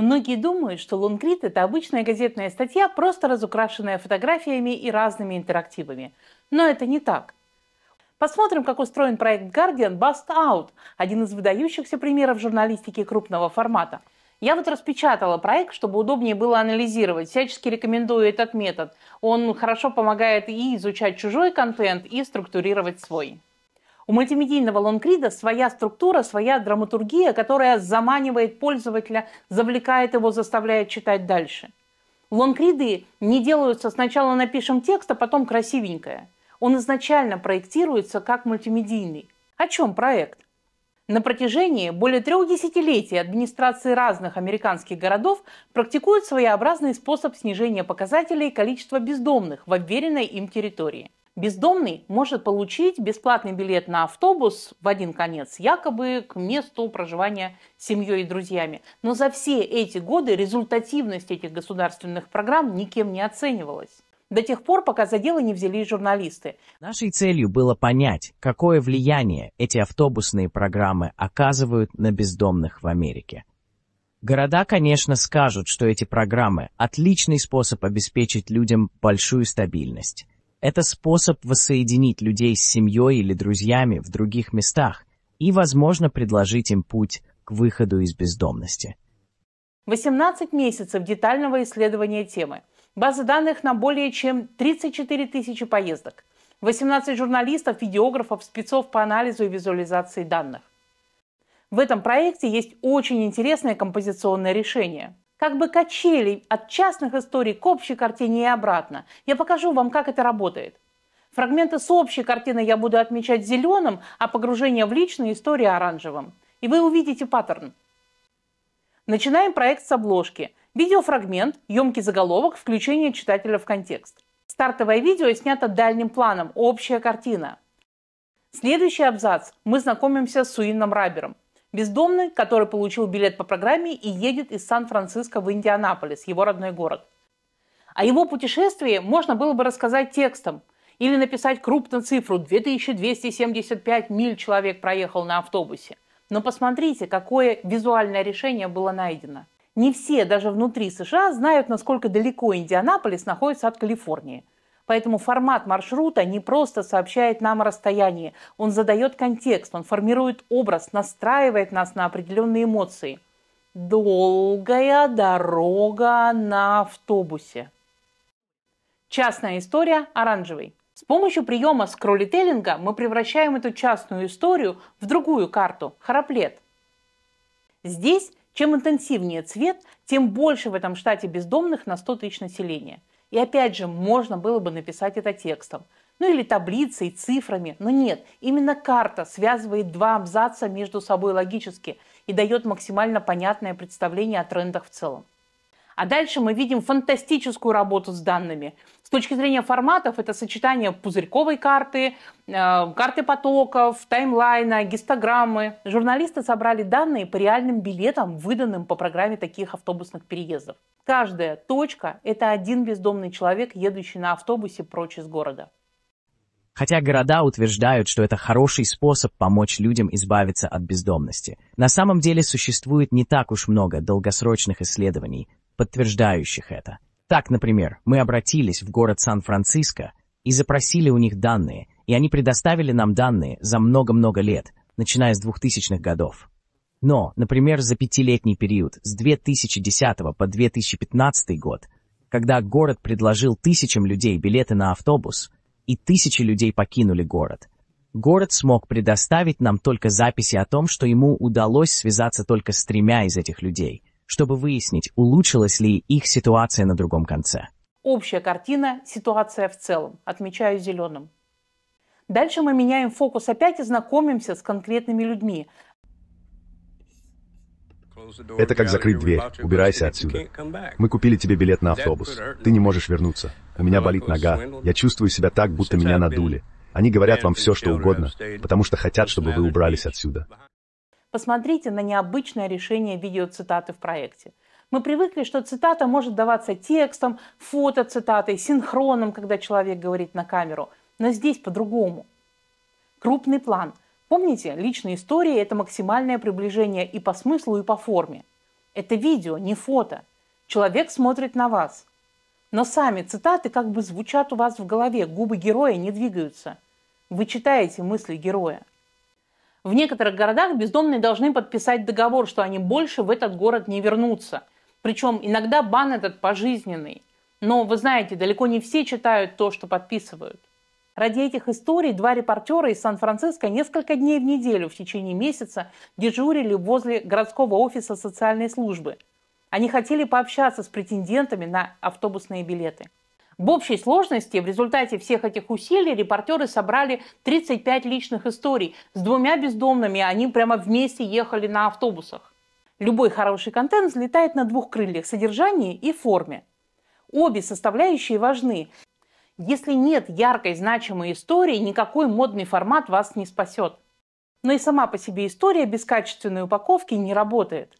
Многие думают, что лонгрид – это обычная газетная статья, просто разукрашенная фотографиями и разными интерактивами. Но это не так. Посмотрим, как устроен проект Guardian Bust Out, один из выдающихся примеров журналистики крупного формата. Я вот распечатала проект, чтобы удобнее было анализировать. Всячески рекомендую этот метод. Он хорошо помогает и изучать чужой контент, и структурировать свой. У мультимедийного лонгрида своя структура, своя драматургия, которая заманивает пользователя, завлекает его, заставляет читать дальше. Лонгриды не делаются сначала напишем текст, а потом красивенькое. Он изначально проектируется как мультимедийный. О чем проект? На протяжении более трех десятилетий администрации разных американских городов практикуют своеобразный способ снижения показателей количества бездомных в обверенной им территории бездомный может получить бесплатный билет на автобус в один конец, якобы к месту проживания семьей и друзьями. Но за все эти годы результативность этих государственных программ никем не оценивалась до тех пор, пока за дело не взялись журналисты. Нашей целью было понять, какое влияние эти автобусные программы оказывают на бездомных в Америке. Города, конечно, скажут, что эти программы – отличный способ обеспечить людям большую стабильность. Это способ воссоединить людей с семьей или друзьями в других местах и, возможно, предложить им путь к выходу из бездомности. 18 месяцев детального исследования темы. База данных на более чем 34 тысячи поездок. 18 журналистов, видеографов, спецов по анализу и визуализации данных. В этом проекте есть очень интересное композиционное решение как бы качели от частных историй к общей картине и обратно. Я покажу вам, как это работает. Фрагменты с общей картины я буду отмечать зеленым, а погружение в личные истории оранжевым. И вы увидите паттерн. Начинаем проект с обложки. Видеофрагмент, емкий заголовок, включение читателя в контекст. Стартовое видео снято дальним планом, общая картина. Следующий абзац. Мы знакомимся с Уинном Рабером. Бездомный, который получил билет по программе и едет из Сан-Франциско в Индианаполис, его родной город. О его путешествии можно было бы рассказать текстом или написать крупно цифру 2275 миль человек проехал на автобусе. Но посмотрите, какое визуальное решение было найдено. Не все, даже внутри США, знают, насколько далеко Индианаполис находится от Калифорнии. Поэтому формат маршрута не просто сообщает нам о расстоянии, он задает контекст, он формирует образ, настраивает нас на определенные эмоции. Долгая дорога на автобусе. Частная история оранжевый. С помощью приема скроллителлинга мы превращаем эту частную историю в другую карту – храплет. Здесь чем интенсивнее цвет, тем больше в этом штате бездомных на 100 тысяч населения. И опять же, можно было бы написать это текстом. Ну или таблицей, цифрами. Но нет, именно карта связывает два абзаца между собой логически и дает максимально понятное представление о трендах в целом. А дальше мы видим фантастическую работу с данными. С точки зрения форматов это сочетание пузырьковой карты, э, карты потоков, таймлайна, гистограммы. Журналисты собрали данные по реальным билетам, выданным по программе таких автобусных переездов. Каждая точка – это один бездомный человек, едущий на автобусе прочь из города. Хотя города утверждают, что это хороший способ помочь людям избавиться от бездомности, на самом деле существует не так уж много долгосрочных исследований, подтверждающих это. Так, например, мы обратились в город Сан-Франциско и запросили у них данные, и они предоставили нам данные за много-много лет, начиная с 2000-х годов. Но, например, за пятилетний период с 2010 по 2015 год, когда город предложил тысячам людей билеты на автобус, и тысячи людей покинули город, город смог предоставить нам только записи о том, что ему удалось связаться только с тремя из этих людей – чтобы выяснить, улучшилась ли их ситуация на другом конце. Общая картина – ситуация в целом. Отмечаю зеленым. Дальше мы меняем фокус опять и знакомимся с конкретными людьми. Это как закрыть дверь. Убирайся отсюда. Мы купили тебе билет на автобус. Ты не можешь вернуться. У меня болит нога. Я чувствую себя так, будто меня надули. Они говорят вам все, что угодно, потому что хотят, чтобы вы убрались отсюда. Посмотрите на необычное решение видеоцитаты в проекте. Мы привыкли, что цитата может даваться текстом, фото цитатой, синхроном, когда человек говорит на камеру. Но здесь по-другому. Крупный план. Помните, личная история это максимальное приближение и по смыслу, и по форме. Это видео, не фото. Человек смотрит на вас. Но сами цитаты как бы звучат у вас в голове, губы героя не двигаются. Вы читаете мысли героя. В некоторых городах бездомные должны подписать договор, что они больше в этот город не вернутся. Причем иногда бан этот пожизненный. Но вы знаете, далеко не все читают то, что подписывают. Ради этих историй два репортера из Сан-Франциско несколько дней в неделю в течение месяца дежурили возле городского офиса социальной службы. Они хотели пообщаться с претендентами на автобусные билеты. В общей сложности в результате всех этих усилий репортеры собрали 35 личных историй. С двумя бездомными они прямо вместе ехали на автобусах. Любой хороший контент взлетает на двух крыльях – содержании и форме. Обе составляющие важны. Если нет яркой, значимой истории, никакой модный формат вас не спасет. Но и сама по себе история без качественной упаковки не работает.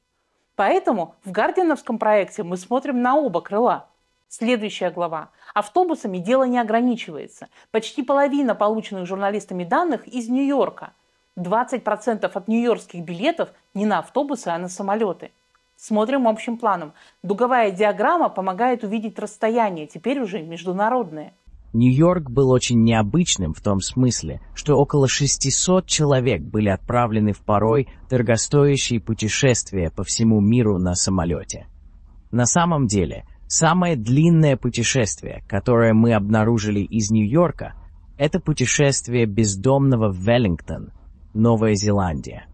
Поэтому в гардиновском проекте мы смотрим на оба крыла. Следующая глава. Автобусами дело не ограничивается. Почти половина полученных журналистами данных из Нью-Йорка. 20% от нью-йоркских билетов не на автобусы, а на самолеты. Смотрим общим планом. Дуговая диаграмма помогает увидеть расстояние, теперь уже международное. Нью-Йорк был очень необычным в том смысле, что около 600 человек были отправлены в порой дорогостоящие путешествия по всему миру на самолете. На самом деле, Самое длинное путешествие, которое мы обнаружили из Нью-Йорка, это путешествие бездомного в Веллингтон, Новая Зеландия.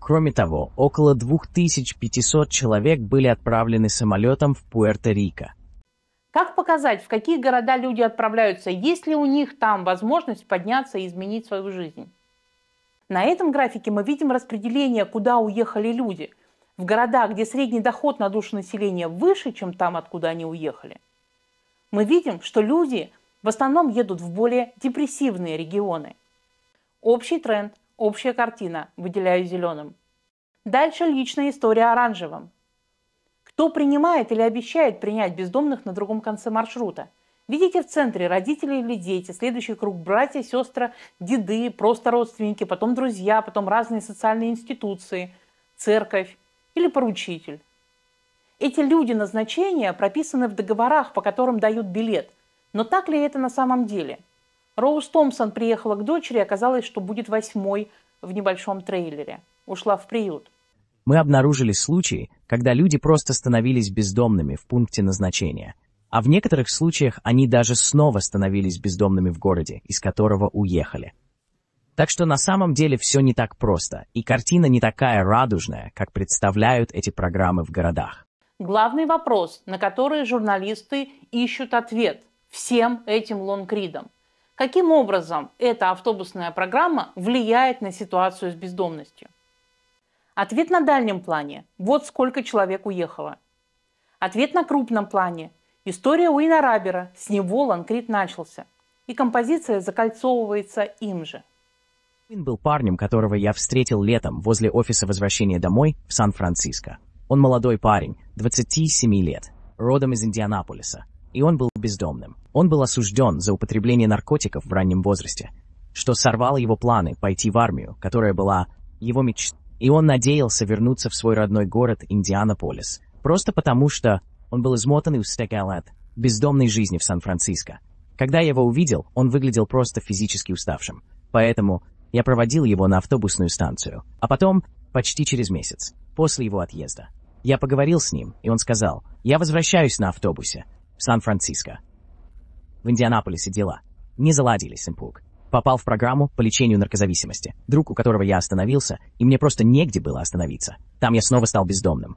Кроме того, около 2500 человек были отправлены самолетом в Пуэрто-Рико. Как показать, в какие города люди отправляются, есть ли у них там возможность подняться и изменить свою жизнь? На этом графике мы видим распределение, куда уехали люди в городах, где средний доход на душу населения выше, чем там, откуда они уехали, мы видим, что люди в основном едут в более депрессивные регионы. Общий тренд, общая картина, выделяю зеленым. Дальше личная история оранжевым. Кто принимает или обещает принять бездомных на другом конце маршрута? Видите в центре родители или дети, следующий круг братья, сестры, деды, просто родственники, потом друзья, потом разные социальные институции, церковь или поручитель. Эти люди назначения прописаны в договорах, по которым дают билет. Но так ли это на самом деле? Роуз Томпсон приехала к дочери, оказалось, что будет восьмой в небольшом трейлере. Ушла в приют. Мы обнаружили случаи, когда люди просто становились бездомными в пункте назначения. А в некоторых случаях они даже снова становились бездомными в городе, из которого уехали. Так что на самом деле все не так просто, и картина не такая радужная, как представляют эти программы в городах. Главный вопрос, на который журналисты ищут ответ всем этим лонгридам. Каким образом эта автобусная программа влияет на ситуацию с бездомностью? Ответ на дальнем плане – вот сколько человек уехало. Ответ на крупном плане – история Уина Рабера, с него лонгрид начался. И композиция закольцовывается им же – Квин был парнем, которого я встретил летом возле офиса возвращения домой в Сан-Франциско. Он молодой парень, 27 лет, родом из Индианаполиса, и он был бездомным. Он был осужден за употребление наркотиков в раннем возрасте, что сорвало его планы пойти в армию, которая была его мечтой. И он надеялся вернуться в свой родной город Индианаполис, просто потому что он был измотан и устекал от бездомной жизни в Сан-Франциско. Когда я его увидел, он выглядел просто физически уставшим. Поэтому я проводил его на автобусную станцию, а потом почти через месяц, после его отъезда. Я поговорил с ним, и он сказал, «Я возвращаюсь на автобусе в Сан-Франциско». В Индианаполисе дела. Не заладились, Симпук. Попал в программу по лечению наркозависимости, друг у которого я остановился, и мне просто негде было остановиться. Там я снова стал бездомным.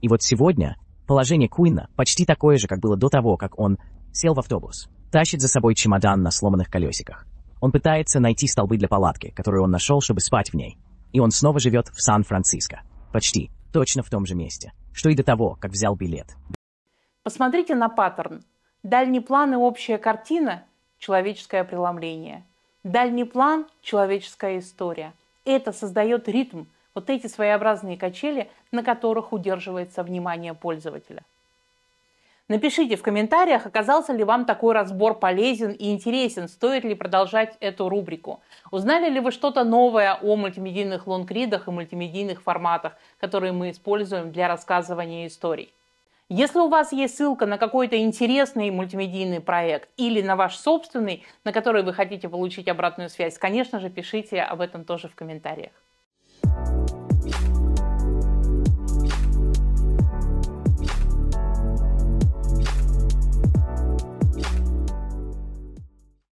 И вот сегодня положение Куинна почти такое же, как было до того, как он сел в автобус, тащит за собой чемодан на сломанных колесиках. Он пытается найти столбы для палатки, которую он нашел, чтобы спать в ней. И он снова живет в Сан-Франциско. Почти. Точно в том же месте. Что и до того, как взял билет. Посмотрите на паттерн. Дальний план и общая картина – человеческое преломление. Дальний план – человеческая история. Это создает ритм, вот эти своеобразные качели, на которых удерживается внимание пользователя. Напишите в комментариях, оказался ли вам такой разбор полезен и интересен, стоит ли продолжать эту рубрику. Узнали ли вы что-то новое о мультимедийных лонгридах и мультимедийных форматах, которые мы используем для рассказывания историй. Если у вас есть ссылка на какой-то интересный мультимедийный проект или на ваш собственный, на который вы хотите получить обратную связь, конечно же, пишите об этом тоже в комментариях.